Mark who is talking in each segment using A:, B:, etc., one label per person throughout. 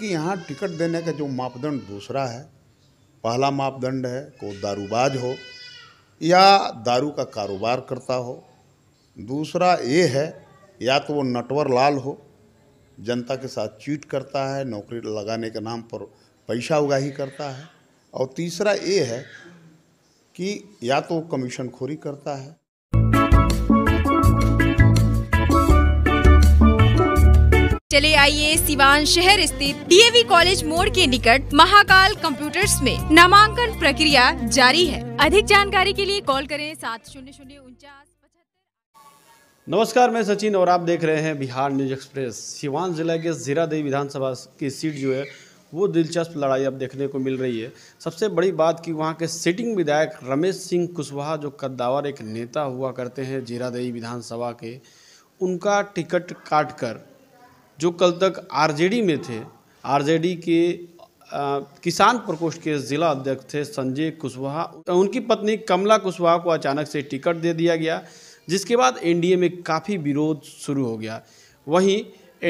A: कि यहाँ टिकट देने का जो मापदंड दूसरा है पहला मापदंड है को दारूबाज हो या दारू का कारोबार करता हो दूसरा ये है या तो वो नटवर लाल हो जनता के साथ चीट करता है नौकरी लगाने के नाम पर पैसा उगाही करता है और तीसरा ये है कि या तो कमीशन खोरी करता है
B: चले आइए सिवान शहर स्थित डीएवी कॉलेज मोड़ के निकट महाकाल कंप्यूटर्स में नामांकन प्रक्रिया जारी है अधिक जानकारी के लिए कॉल करें सात शून्य शून्य उनचास नमस्कार मैं सचिन और आप देख रहे हैं बिहार न्यूज एक्सप्रेस सिवान जिला के देवी विधानसभा की सीट जो है वो दिलचस्प लड़ाई अब देखने को मिल रही है सबसे बड़ी बात कि वहाँ के सिटिंग विधायक रमेश सिंह कुशवाहा जो कद्दावर एक नेता हुआ करते हैं जीरादेई विधानसभा के उनका टिकट काट कर जो कल तक आरजेडी में थे आरजेडी के आ, किसान प्रकोष्ठ के जिला अध्यक्ष थे संजय कुशवाहा तो उनकी पत्नी कमला कुशवाहा को अचानक से टिकट दे दिया गया जिसके बाद एनडीए में काफ़ी विरोध शुरू हो गया वहीं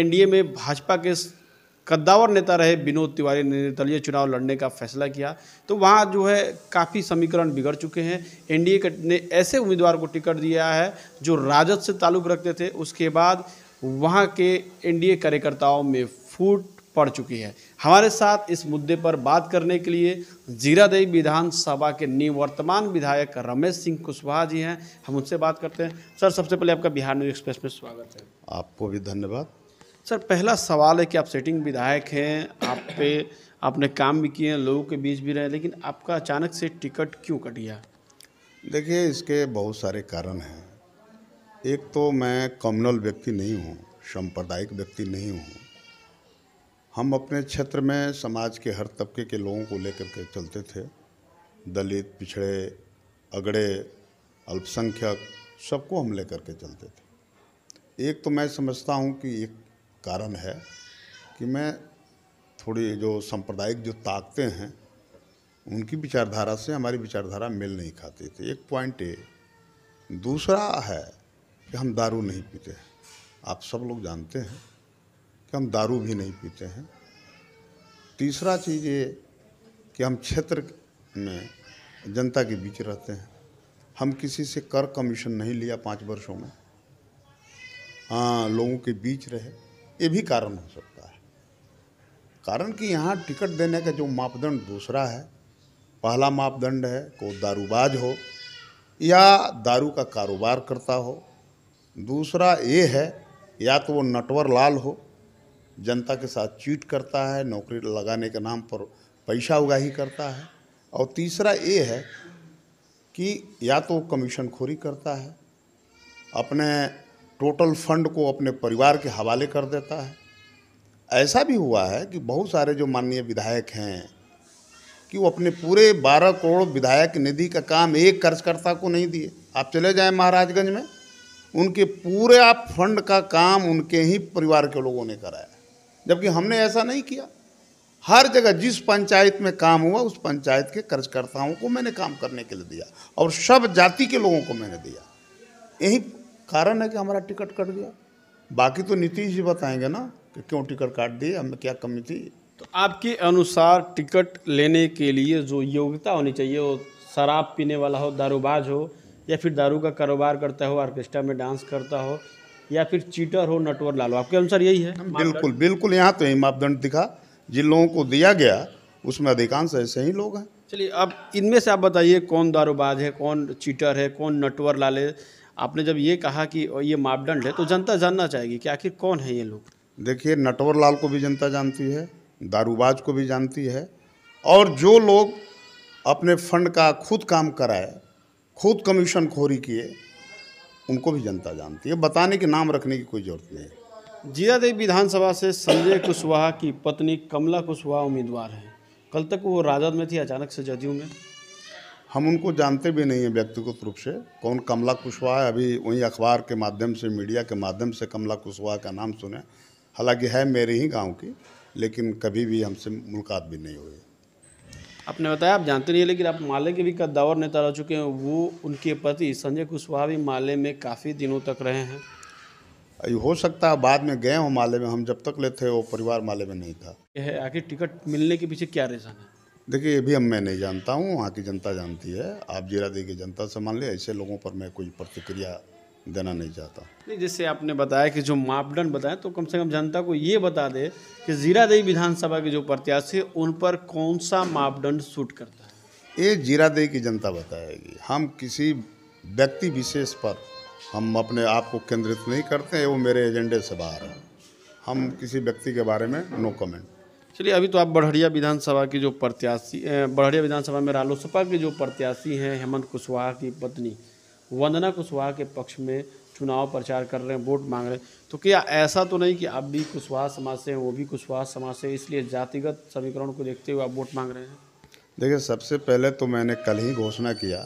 B: एनडीए में भाजपा के कद्दावर नेता रहे विनोद तिवारी ने निर्दलीय चुनाव लड़ने का फैसला किया तो वहाँ जो है काफ़ी समीकरण बिगड़ चुके हैं एनडीए ने ऐसे उम्मीदवार को टिकट दिया है जो राजद से ताल्लुक़ रखते थे उसके बाद वहाँ के एनडीए कार्यकर्ताओं में फूट पड़ चुकी है हमारे साथ इस मुद्दे पर बात करने के लिए जीरादेई विधानसभा के निवर्तमान विधायक रमेश सिंह कुशवाहा जी हैं हम उनसे बात करते हैं सर सबसे पहले आपका बिहार न्यूज एक्सप्रेस में स्वागत है
A: आपको भी धन्यवाद
B: सर पहला सवाल है कि आप सेटिंग विधायक हैं आप पे आपने काम भी किए हैं लोगों के बीच भी रहे लेकिन आपका अचानक से टिकट क्यों कट गया
A: देखिए इसके बहुत सारे कारण हैं एक तो मैं कम्युनल व्यक्ति नहीं हूँ सांप्रदायिक व्यक्ति नहीं हूँ हम अपने क्षेत्र में समाज के हर तबके के लोगों को लेकर के चलते थे दलित पिछड़े अगड़े अल्पसंख्यक सबको हम लेकर के चलते थे एक तो मैं समझता हूँ कि एक कारण है कि मैं थोड़ी जो सांप्रदायिक जो ताकतें हैं उनकी विचारधारा से हमारी विचारधारा मेल नहीं खाती थी एक पॉइंट ए दूसरा है कि हम दारू नहीं पीते हैं आप सब लोग जानते हैं कि हम दारू भी नहीं पीते हैं तीसरा चीज़ ये कि हम क्षेत्र में जनता के बीच रहते हैं हम किसी से कर कमीशन नहीं लिया पाँच वर्षों में हाँ लोगों के बीच रहे ये भी कारण हो सकता है कारण कि यहाँ टिकट देने का जो मापदंड दूसरा है पहला मापदंड है को दारूबाज हो या दारू का कारोबार करता हो दूसरा ये है या तो वो नटवर लाल हो जनता के साथ चीट करता है नौकरी लगाने के नाम पर पैसा उगाही करता है और तीसरा ये है कि या तो वो कमीशन खोरी करता है अपने टोटल फंड को अपने परिवार के हवाले कर देता है ऐसा भी हुआ है कि बहुत सारे जो माननीय विधायक हैं कि वो अपने पूरे 12 करोड़ विधायक निधि का काम एक कर्जकर्ता को नहीं दिए आप चले जाएं महाराजगंज में उनके पूरे आप फंड का काम उनके ही परिवार के लोगों ने कराया जबकि हमने ऐसा नहीं किया हर जगह जिस पंचायत में काम हुआ उस पंचायत के कर्जकर्ताओं को मैंने काम करने के लिए दिया और सब जाति के लोगों को मैंने दिया यही कारण है कि हमारा टिकट कट गया बाकी तो नीतीश जी बताएंगे ना कि क्यों टिकट काट दिए हमें क्या कमी थी
B: तो आपके अनुसार टिकट लेने के लिए जो योग्यता होनी चाहिए वो शराब पीने वाला हो दारूबाज हो या फिर दारू का कारोबार करता हो ऑर्केस्ट्रा में डांस करता हो या फिर चीटर हो नटवर लाल आपके अनुसार यही है बिल्कुल
A: बिल्कुल यहाँ तो यही मापदंड दिखा जिन लोगों को दिया गया उसमें अधिकांश ऐसे ही लोग हैं
B: चलिए अब इनमें से आप बताइए कौन दारूबाज है कौन चीटर है कौन नटवर लाल है आपने जब ये कहा कि ये मापदंड है तो जनता जानना चाहेगी कि आखिर कौन है ये लोग
A: देखिए नटवर लाल को भी जनता जानती है दारूबाज को भी जानती है और जो लोग अपने फंड का खुद काम कराए खुद कमीशन खोरी किए उनको भी जनता जानती है बताने के
B: नाम रखने की कोई ज़रूरत
A: नहीं
B: जीरादेवी विधानसभा से संजय कुशवाहा की पत्नी कमला कुशवाहा उम्मीदवार हैं कल तक वो राजद में थी अचानक से जदयू में हम
A: उनको जानते भी नहीं हैं व्यक्तिगत रूप से कौन कमला कुशवाहा है अभी वहीं अखबार के माध्यम से मीडिया के माध्यम से कमला कुशवाहा का नाम सुने हालांकि है मेरे ही गांव की लेकिन कभी भी हमसे मुलाकात भी नहीं हुई
B: आपने बताया आप जानते नहीं लेकिन आप माले के भी कद्दावर नेता रह चुके हैं वो उनके पति संजय कुशवाहा भी माले में काफ़ी दिनों तक रहे हैं
A: हो सकता है बाद में गए हों माले में हम जब तक लेते वो परिवार माले में नहीं था
B: यह आखिर टिकट मिलने के पीछे क्या रीज़न है
A: देखिए ये भी हम मैं नहीं जानता हूँ वहाँ की जनता जानती है आप जीरा दी की जनता से मान लें ऐसे लोगों पर मैं कोई प्रतिक्रिया देना नहीं चाहता
B: नहीं जैसे आपने बताया कि जो मापदंड बताए तो कम से कम जनता को ये बता दे कि जीरादेई विधानसभा के जो प्रत्याशी उन पर कौन सा मापदंड सूट करता है ये जीरादेई की जनता
A: बताएगी हम किसी व्यक्ति विशेष पर हम अपने आप को केंद्रित नहीं करते हैं वो मेरे एजेंडे से बाहर है हम किसी व्यक्ति के बारे में नो कमेंट
B: चलिए अभी तो आप बढ़िया विधानसभा की जो प्रत्याशी बढ़िया विधानसभा में रालोसपा के जो प्रत्याशी हैं हेमंत कुशवाहा की पत्नी वंदना कुशवाहा के पक्ष में चुनाव प्रचार कर रहे हैं वोट मांग रहे हैं तो क्या ऐसा तो नहीं कि आप भी कुशवाहा समाज से हैं वो भी कुशवाहा समाज से इसलिए जातिगत समीकरण को देखते हुए आप वोट मांग रहे हैं
A: देखिए सबसे पहले तो मैंने कल ही घोषणा किया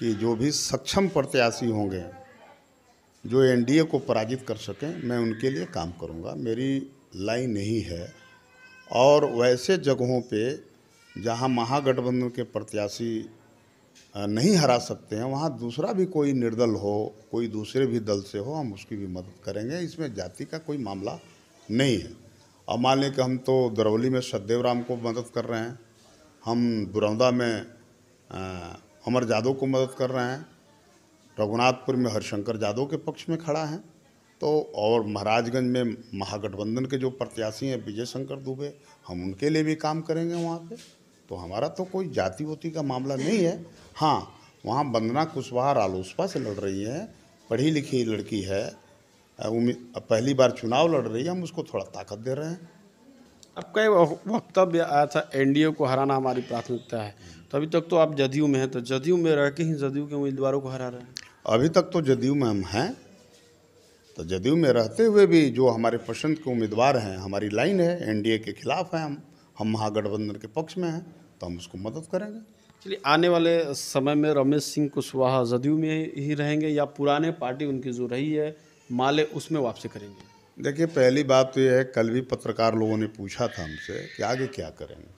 A: कि जो भी सक्षम प्रत्याशी होंगे जो एनडीए को पराजित कर सकें मैं उनके लिए काम करूंगा मेरी लाइन नहीं है और वैसे जगहों पे जहां महागठबंधन के प्रत्याशी नहीं हरा सकते हैं वहाँ दूसरा भी कोई निर्दल हो कोई दूसरे भी दल से हो हम उसकी भी मदद करेंगे इसमें जाति का कोई मामला नहीं है अब मान लें कि हम तो दरौली में सददेव राम को मदद कर रहे हैं हम बुरौदा में अमर जादव को मदद कर रहे हैं रघुनाथपुर में हरिशंकर जादव के पक्ष में खड़ा है तो और महाराजगंज में महागठबंधन के जो प्रत्याशी हैं विजय शंकर दुबे हम उनके लिए भी काम करेंगे वहाँ पर तो हमारा तो कोई जाति वाति का मामला नहीं है हाँ वहाँ वंदना कुशवाहा रालोसपा से लड़ रही हैं पढ़ी लिखी लड़की है पहली बार चुनाव लड़ रही
B: है हम उसको थोड़ा ताकत दे रहे हैं अब कई वक्तव्य आया था एनडीए को हराना हमारी प्राथमिकता है तो अभी तक तो आप जदयू में हैं तो जदयू में रह के ही जदयू के उम्मीदवारों को हरा रहे हैं
A: अभी तक तो जदयू में हम हैं तो जदयू में रहते हुए भी जो हमारे पसंद के उम्मीदवार हैं हमारी लाइन है एनडीए के खिलाफ हैं हम हम महागठबंधन के पक्ष में हैं तो हम उसको मदद करेंगे
B: चलिए आने वाले समय में रमेश सिंह कुशवाहा जदयू में ही रहेंगे या पुराने पार्टी उनकी जो रही है माले उसमें वापसी करेंगे
A: देखिए पहली बात तो यह है कल भी पत्रकार लोगों ने पूछा था हमसे कि आगे क्या करेंगे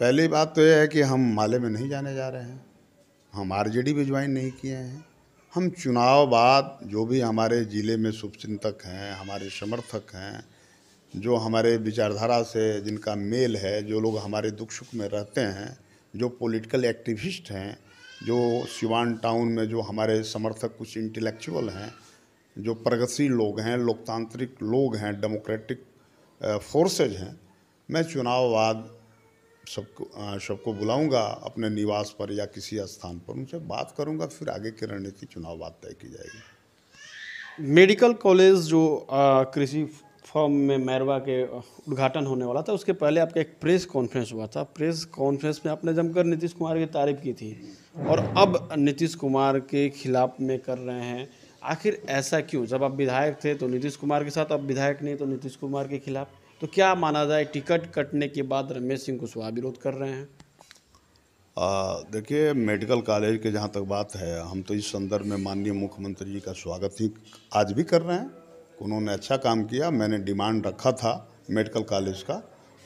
A: पहली बात तो यह है कि हम माले में नहीं जाने जा रहे हैं हम डी भी ज्वाइन नहीं किए हैं हम चुनाव बाद जो भी हमारे ज़िले में शुभचिंतक हैं हमारे समर्थक हैं जो हमारे विचारधारा से जिनका मेल है जो लोग हमारे दुख सुख में रहते हैं जो पॉलिटिकल एक्टिविस्ट हैं जो सिवान टाउन में जो हमारे समर्थक कुछ इंटेलेक्चुअल हैं जो प्रगतिशील लोग हैं लोकतांत्रिक लोग हैं डेमोक्रेटिक फोर्सेज हैं मैं चुनाव बाद सबको सबको बुलाऊंगा अपने निवास पर या किसी स्थान पर उनसे बात करूंगा फिर आगे की रणनीति चुनाव बाद तय की जाएगी
B: मेडिकल कॉलेज जो कृषि फॉर्म में मैरवा के उद्घाटन होने वाला था उसके पहले आपका एक प्रेस कॉन्फ्रेंस हुआ था प्रेस कॉन्फ्रेंस में आपने जमकर नीतीश कुमार की तारीफ की थी और अब नीतीश कुमार के खिलाफ में कर रहे हैं आखिर ऐसा क्यों जब आप विधायक थे तो नीतीश कुमार के साथ अब विधायक नहीं तो नीतीश कुमार के खिलाफ तो क्या माना जाए टिकट कटने के बाद रमेश सिंह कुशवाहा विरोध कर रहे हैं
A: देखिए मेडिकल कॉलेज के जहाँ तक बात है हम तो इस संदर्भ में माननीय मुख्यमंत्री जी का स्वागत ही आज भी कर रहे हैं उन्होंने अच्छा काम किया मैंने डिमांड रखा था मेडिकल कॉलेज का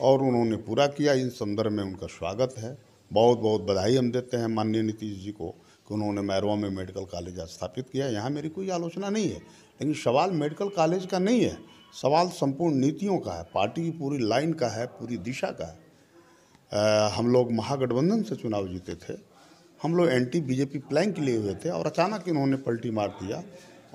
A: और उन्होंने पूरा किया इन संदर्भ में उनका स्वागत है बहुत बहुत बधाई हम देते हैं माननीय नीतीश जी को कि उन्होंने मैरवा में मेडिकल कॉलेज स्थापित किया यहाँ मेरी कोई आलोचना नहीं है लेकिन सवाल मेडिकल कॉलेज का नहीं है सवाल संपूर्ण नीतियों का है पार्टी की पूरी लाइन का है पूरी दिशा का है आ, हम लोग महागठबंधन से चुनाव जीते थे हम लोग एंटी बीजेपी प्लैंक के लिए हुए थे और अचानक इन्होंने पलटी मार दिया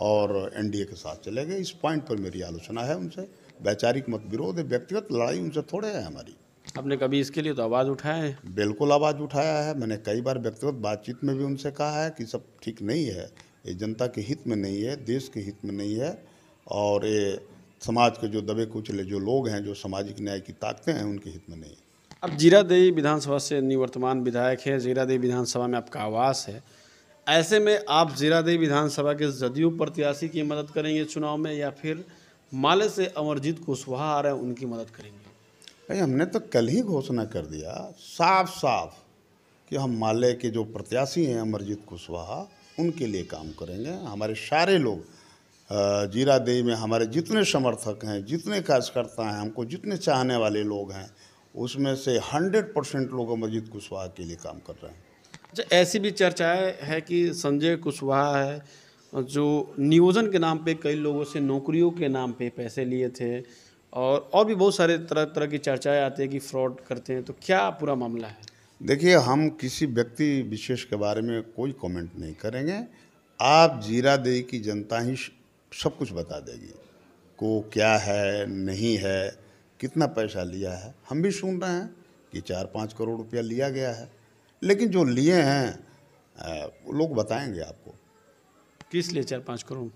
A: और एनडीए के साथ चले गए इस पॉइंट पर मेरी आलोचना है उनसे वैचारिक मत विरोध है व्यक्तिगत लड़ाई उनसे थोड़े है हमारी आपने कभी इसके लिए तो आवाज़ उठाया है बिल्कुल आवाज़ उठाया है मैंने कई बार व्यक्तिगत बातचीत में भी उनसे कहा है कि सब ठीक नहीं है ये जनता के हित में नहीं है देश के हित में नहीं है और ये समाज के जो दबे कुचले जो लोग हैं जो सामाजिक न्याय की ताकतें हैं उनके हित में नहीं है
B: अब जीरादेई विधानसभा से निवर्तमान विधायक है जीरादेई विधानसभा में आपका आवास है ऐसे में आप जीरादेई विधानसभा के जदयू प्रत्याशी की मदद करेंगे चुनाव में या फिर माले से अमरजीत कुशवाहा आ रहे हैं उनकी मदद करेंगे
A: भाई हमने तो कल ही घोषणा कर दिया साफ साफ कि हम माले के जो प्रत्याशी हैं अमरजीत कुशवाहा उनके लिए काम करेंगे हमारे सारे लोग जीरा में हमारे जितने समर्थक हैं जितने कार्यकर्ता हैं हमको जितने चाहने वाले लोग हैं उसमें से हंड्रेड परसेंट लोग अमरजीत कुशवाहा के लिए काम कर रहे हैं
B: अच्छा ऐसी भी चर्चाएँ है कि संजय कुशवाहा है जो नियोजन के नाम पे कई लोगों से नौकरियों के नाम पे पैसे लिए थे और और भी बहुत सारे तरह तरह की चर्चाएं आती है कि फ्रॉड करते हैं तो क्या पूरा मामला है
A: देखिए हम किसी व्यक्ति विशेष के बारे में कोई कमेंट नहीं करेंगे आप जीरा देई की जनता ही सब कुछ बता देगी को क्या है नहीं है कितना पैसा लिया है हम भी सुन रहे हैं कि चार पाँच करोड़ रुपया लिया गया है लेकिन जो लिए हैं लोग बताएंगे आपको
B: किस लिए चार पाँच करोड़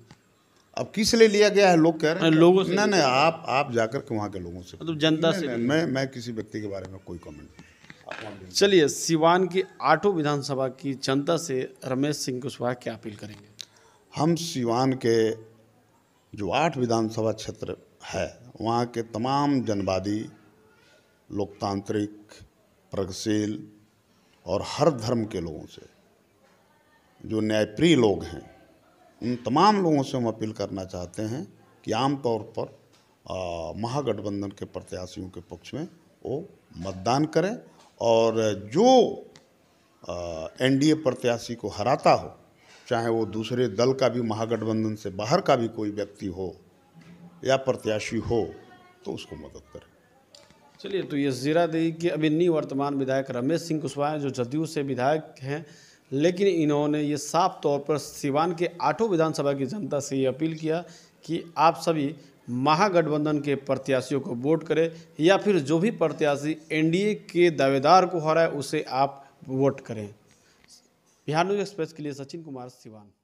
A: अब किस लिए लिया गया है लोग कह रहे हैं हाँ, लोगों से नहीं नहीं आप आप जाकर के वहाँ के लोगों से मतलब जनता से नहीं, मैं
B: मैं किसी व्यक्ति के बारे में कोई कमेंट चलिए सिवान की आठों विधानसभा की जनता से रमेश सिंह कुशवाहा क्या अपील करेंगे
A: हम सिवान के जो आठ विधानसभा क्षेत्र है वहाँ के तमाम जनवादी लोकतांत्रिक प्रगतिशील और हर धर्म के लोगों से जो न्यायप्रिय लोग हैं उन तमाम लोगों से हम अपील करना चाहते हैं कि आमतौर पर महागठबंधन के प्रत्याशियों के पक्ष में वो मतदान करें और जो एनडीए प्रत्याशी को हराता हो चाहे वो दूसरे दल का भी महागठबंधन से बाहर का भी कोई व्यक्ति हो या प्रत्याशी हो तो उसको मदद करें
B: चलिए तो ये जीरा दी कि अबिन्नी वर्तमान विधायक रमेश सिंह कुशवाहा जो जदयू से विधायक हैं लेकिन इन्होंने ये साफ तौर पर सिवान के आठों विधानसभा की जनता से ये अपील किया कि आप सभी महागठबंधन के प्रत्याशियों को वोट करें या फिर जो भी प्रत्याशी एनडीए के दावेदार को हराए उसे आप वोट करें बिहार न्यूज एक्सप्रेस के लिए सचिन कुमार सिवान